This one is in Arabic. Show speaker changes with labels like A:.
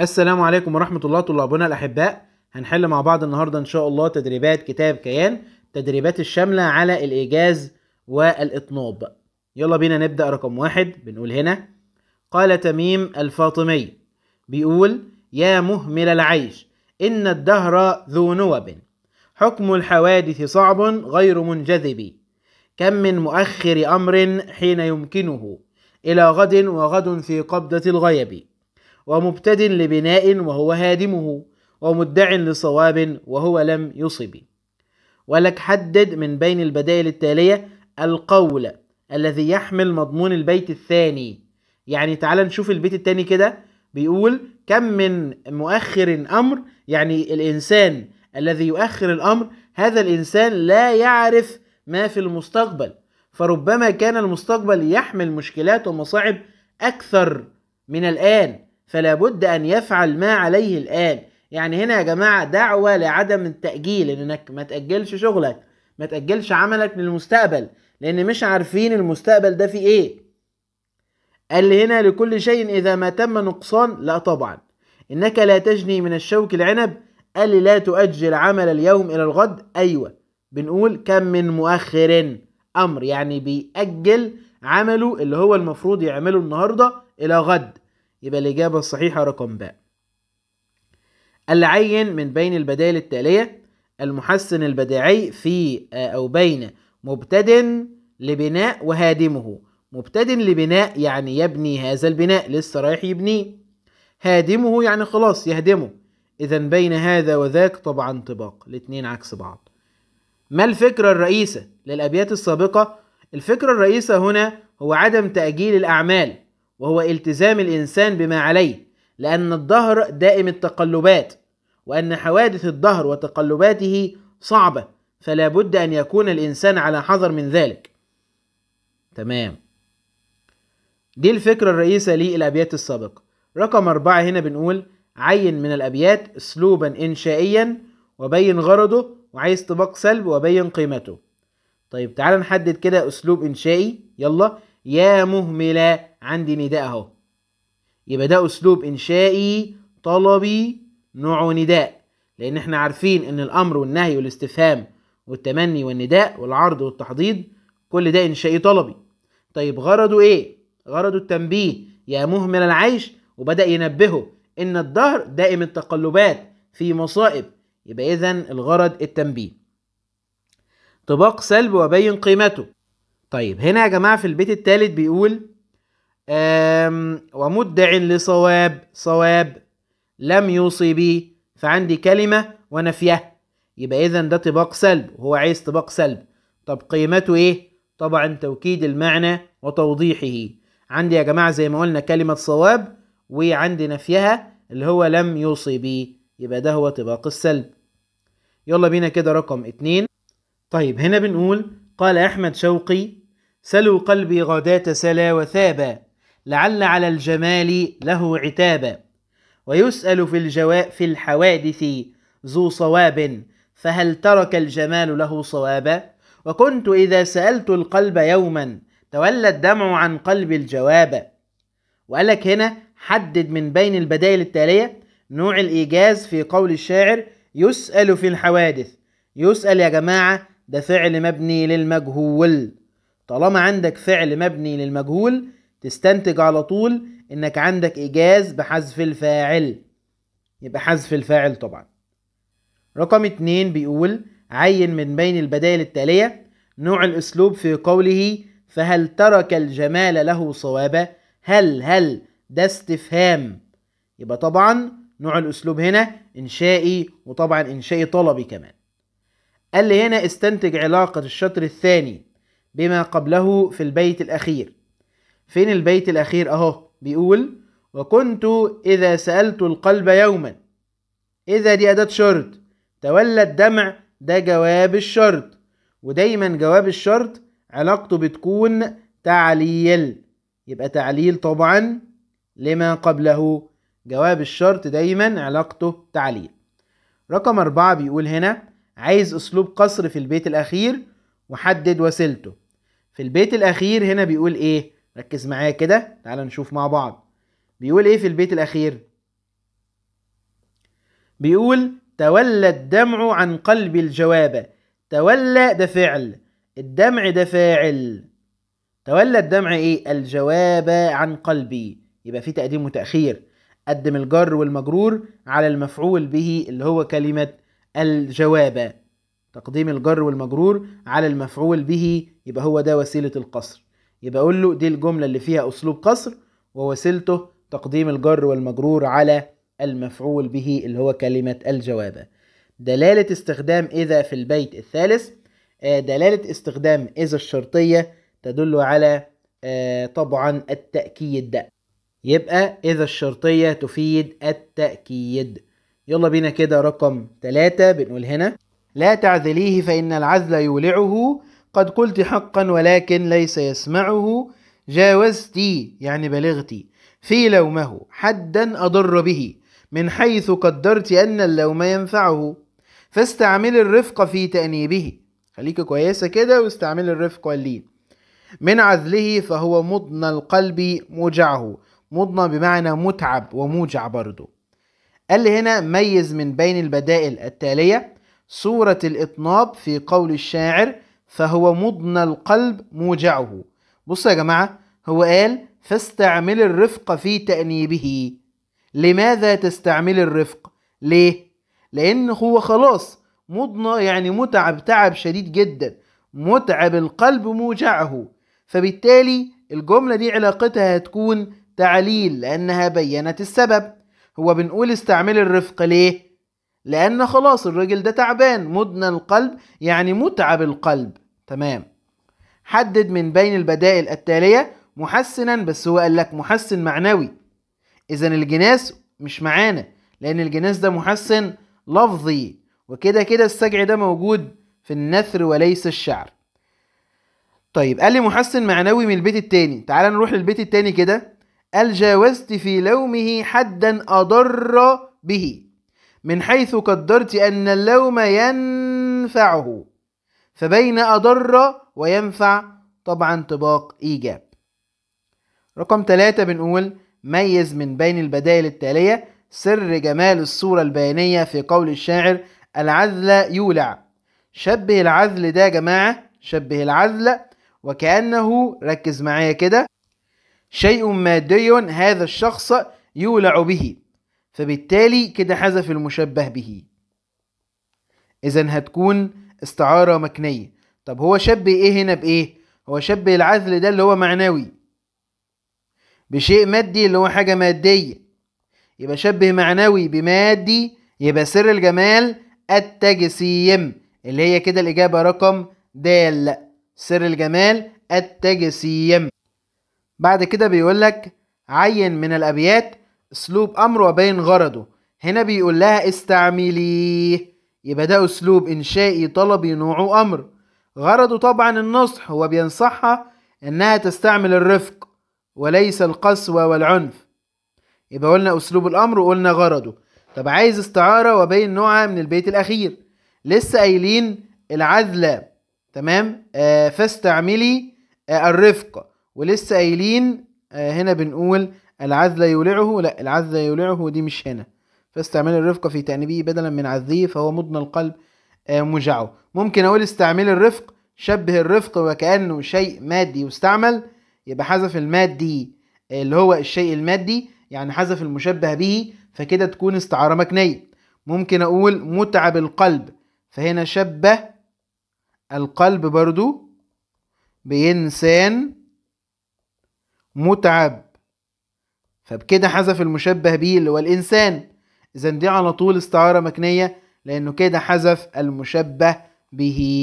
A: السلام عليكم ورحمة الله طلابنا الأحباء هنحل مع بعض النهاردة إن شاء الله تدريبات كتاب كيان تدريبات الشاملة على الإيجاز والإطناب يلا بينا نبدأ رقم واحد بنقول هنا قال تميم الفاطمي بيقول يا مهمل العيش إن الدهر ذو نوب حكم الحوادث صعب غير منجذب كم من مؤخر أمر حين يمكنه إلى غد وغد في قبضة الغيب ومبتد لبناء وهو هادمه ومدع لصواب وهو لم يصب ولك حدد من بين البدائل التالية القول الذي يحمل مضمون البيت الثاني يعني تعال نشوف البيت الثاني كده بيقول كم من مؤخر أمر يعني الإنسان الذي يؤخر الأمر هذا الإنسان لا يعرف ما في المستقبل فربما كان المستقبل يحمل مشكلات ومصاعب أكثر من الآن فلا بد أن يفعل ما عليه الآن يعني هنا يا جماعة دعوة لعدم التأجيل إنك ما تأجلش شغلك ما تأجلش عملك للمستقبل لأن مش عارفين المستقبل ده فيه إيه قال لي هنا لكل شيء إذا ما تم نقصان لا طبعا إنك لا تجني من الشوك العنب قال لي لا تؤجل عمل اليوم إلى الغد أيوة بنقول كم من مؤخر أمر يعني بيأجل عمله اللي هو المفروض يعمله النهاردة إلى غد يبقى الإجابة الصحيحة رقم ب العين من بين البدائل التالية المحسن البديعي في آه، أو بين مبتد لبناء وهادمه مبتد لبناء يعني يبني هذا البناء لسه رايح يبنيه هادمه يعني خلاص يهدمه إذا بين هذا وذاك طبعا طباق الاتنين عكس بعض ما الفكرة الرئيسة للأبيات السابقة؟ الفكرة الرئيسة هنا هو عدم تأجيل الأعمال وهو التزام الإنسان بما عليه لأن الظهر دائم التقلبات وأن حوادث الظهر وتقلباته صعبة فلا بد أن يكون الإنسان على حذر من ذلك تمام دي الفكرة الرئيسة للأبيات السابقة رقم أربعة هنا بنقول عين من الأبيات أسلوبا إنشائيا وبين غرضه وعايز طباق سلب وبين قيمته طيب تعال نحدد كده أسلوب إنشائي يلا يا مهملة عندي نداء اهو يبقى ده اسلوب انشائي طلبي نوعه نداء لان احنا عارفين ان الامر والنهي والاستفهام والتمني والنداء والعرض والتحضيض كل ده انشائي طلبي طيب غرضه ايه غرضه التنبيه يا مهمل العيش وبدا ينبهه ان الدهر دائم التقلبات في مصائب يبقى اذا الغرض التنبيه طباق سلب وبين قيمته طيب هنا يا جماعة في البيت التالت بيقول ومدع لصواب صواب لم يوصي بي فعندي كلمة ونفيه يبقى إذا ده طباق سلب وهو عايز طباق سلب طب قيمته إيه؟ طبعا توكيد المعنى وتوضيحه عندي يا جماعة زي ما قلنا كلمة صواب وعندي نفيها اللي هو لم يوصي بي يبقى ده هو طباق السلب يلا بينا كده رقم اتنين طيب هنا بنقول قال أحمد شوقي سلوا قلبي غداة سلا وثابا لعل على الجمال له عتابا ويسأل في الجواء في الحوادث ذو صواب فهل ترك الجمال له صوابا وكنت إذا سألت القلب يوما تولى الدمع عن قلب الجواب لك هنا حدد من بين البدائل التالية نوع الإيجاز في قول الشاعر يسأل في الحوادث يسأل يا جماعة ده فعل مبني للمجهول طالما عندك فعل مبني للمجهول تستنتج على طول انك عندك ايجاز بحذف الفاعل يبقى حذف الفاعل طبعا رقم اتنين بيقول عين من بين البدائل التالية نوع الأسلوب في قوله فهل ترك الجمال له صوابا هل هل ده استفهام يبقى طبعا نوع الأسلوب هنا إنشائي وطبعا إنشائي طلبي كمان قال لي هنا استنتج علاقة الشطر الثاني بما قبله في البيت الأخير فين البيت الأخير أهو بيقول وكنت إذا سألت القلب يوما إذا دي أداة شرط تولى الدمع ده جواب الشرط ودايما جواب الشرط علاقته بتكون تعليل يبقى تعليل طبعا لما قبله جواب الشرط دايما علاقته تعليل رقم أربعة بيقول هنا عايز اسلوب قصر في البيت الاخير وحدد وسيلته في البيت الاخير هنا بيقول ايه ركز معايا كده تعال نشوف مع بعض بيقول ايه في البيت الاخير بيقول تولى الدمع عن قلب الجواب تولى ده فعل الدمع ده فاعل تولى الدمع ايه الجواب عن قلبي يبقى في تقديم وتأخير قدم الجر والمجرور على المفعول به اللي هو كلمة الجواب تقديم الجر والمجرور على المفعول به يبقى هو ده وسيلة القصر يبقى أقول له دي الجملة اللي فيها أسلوب قصر ووسيلته تقديم الجر والمجرور على المفعول به اللي هو كلمة الجواب دلالة استخدام إذا في البيت الثالث آه، دلالة استخدام إذا الشرطية تدل على آه، طبعا التأكيد يبقى إذا الشرطية تفيد التأكيد يلا بينا كده رقم ثلاثة بنقول هنا لا تعذليه فإن العذل يولعه قد قلت حقا ولكن ليس يسمعه جاوزتي يعني بلغتي في لومه حدا أضر به من حيث قدرت أن اللوم ينفعه فاستعمل الرفق في تأنيبه خليك كويسة كده واستعمل الرفق واللين من عذله فهو مضن القلب موجعه مضن بمعنى متعب وموجع برضه قال لي هنا ميز من بين البدائل التالية صورة الإطناب في قول الشاعر فهو مضن القلب موجعه بصوا يا جماعة هو قال فاستعمل الرفق في تأنيبه لماذا تستعمل الرفق؟ ليه؟ لأن هو خلاص مضنى يعني متعب تعب شديد جدا متعب القلب موجعه فبالتالي الجملة دي علاقتها هتكون تعليل لأنها بينت السبب هو بنقول استعمل الرفق ليه لان خلاص الراجل ده تعبان مدنى القلب يعني متعب القلب تمام حدد من بين البدائل التاليه محسنا بس هو قال لك محسن معنوي اذا الجناس مش معانا لان الجناس ده محسن لفظي وكده كده السجع ده موجود في النثر وليس الشعر طيب قال لي محسن معنوي من البيت التاني تعال نروح للبيت التاني كده الجاوزت في لومه حدا أضر به من حيث قدرت أن اللوم ينفعه فبين أضر وينفع طبعا طباق إيجاب رقم ثلاثة بنقول ميز من بين البدائل التالية سر جمال الصورة البيانية في قول الشاعر العذل يولع شبه العذل ده يا جماعة شبه العذل وكأنه ركز معايا كده شيء مادي هذا الشخص يولع به فبالتالي كده حذف المشبه به إذا هتكون استعارة مكنية طب هو شبه إيه هنا بإيه؟ هو شبه العزل ده اللي هو معنوي بشيء مادي اللي هو حاجة مادية يبقى شبه معنوي بمادي يبقى سر الجمال التجسيم اللي هي كده الإجابة رقم د سر الجمال التجسيم بعد كده بيقول لك عين من الأبيات أسلوب أمر وبين غرضه هنا بيقول لها استعمليه يبقى ده أسلوب إنشائي طلبي نوعه أمر غرضه طبعا النصح هو بينصحها إنها تستعمل الرفق وليس القسوة والعنف يبقى قلنا أسلوب الأمر وقلنا غرضه طب عايز استعارة وبين نوعها من البيت الأخير لسه قايلين العذلة تمام آه فاستعملي آه الرفق ولسه قايلين آه، هنا بنقول العذل يولعه لا العذل يولعه دي مش هنا فاستعمال الرفق في تأنيبه بدلا من عذيه فهو مضن القلب آه، مجعه ممكن أقول استعمال الرفق شبه الرفق وكأنه شيء مادي يستعمل يبقى حذف المادي آه، اللي هو الشيء المادي يعني حذف المشبه به فكده تكون استعارة مكنية ممكن أقول متعب القلب فهنا شبه القلب برضو بإنسان متعب فبكده حذف المشبه به اللي هو الإنسان إذا دي على طول استعارة مكنية لأنه كده حذف المشبه به